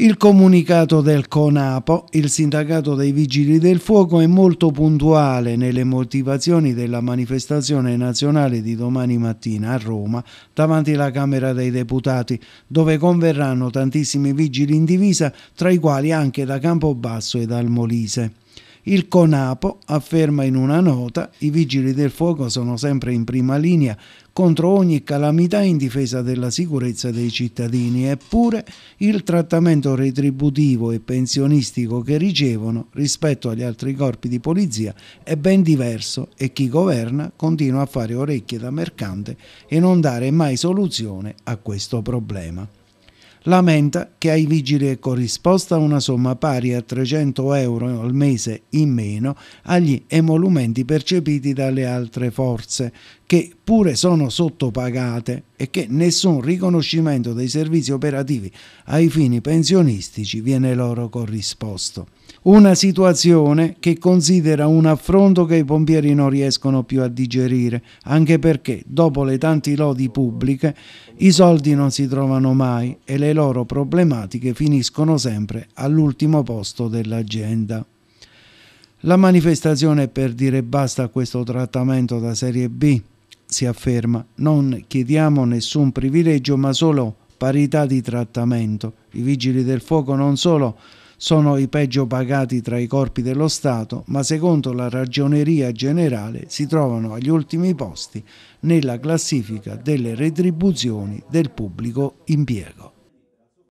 Il comunicato del CONAPO, il sindacato dei vigili del fuoco, è molto puntuale nelle motivazioni della manifestazione nazionale di domani mattina a Roma davanti alla Camera dei Deputati, dove converranno tantissimi vigili in divisa, tra i quali anche da Campobasso e dal Molise. Il CONAPO afferma in una nota i vigili del fuoco sono sempre in prima linea contro ogni calamità in difesa della sicurezza dei cittadini, eppure il trattamento retributivo e pensionistico che ricevono rispetto agli altri corpi di polizia è ben diverso e chi governa continua a fare orecchie da mercante e non dare mai soluzione a questo problema lamenta che ai vigili è corrisposta una somma pari a 300 euro al mese in meno agli emolumenti percepiti dalle altre forze, che pure sono sottopagate e che nessun riconoscimento dei servizi operativi ai fini pensionistici viene loro corrisposto. Una situazione che considera un affronto che i pompieri non riescono più a digerire, anche perché dopo le tanti lodi pubbliche i soldi non si trovano mai e le loro problematiche finiscono sempre all'ultimo posto dell'agenda. La manifestazione è per dire basta a questo trattamento da serie B si afferma, non chiediamo nessun privilegio ma solo parità di trattamento. I vigili del fuoco non solo sono i peggio pagati tra i corpi dello Stato, ma secondo la ragioneria generale si trovano agli ultimi posti nella classifica delle retribuzioni del pubblico impiego.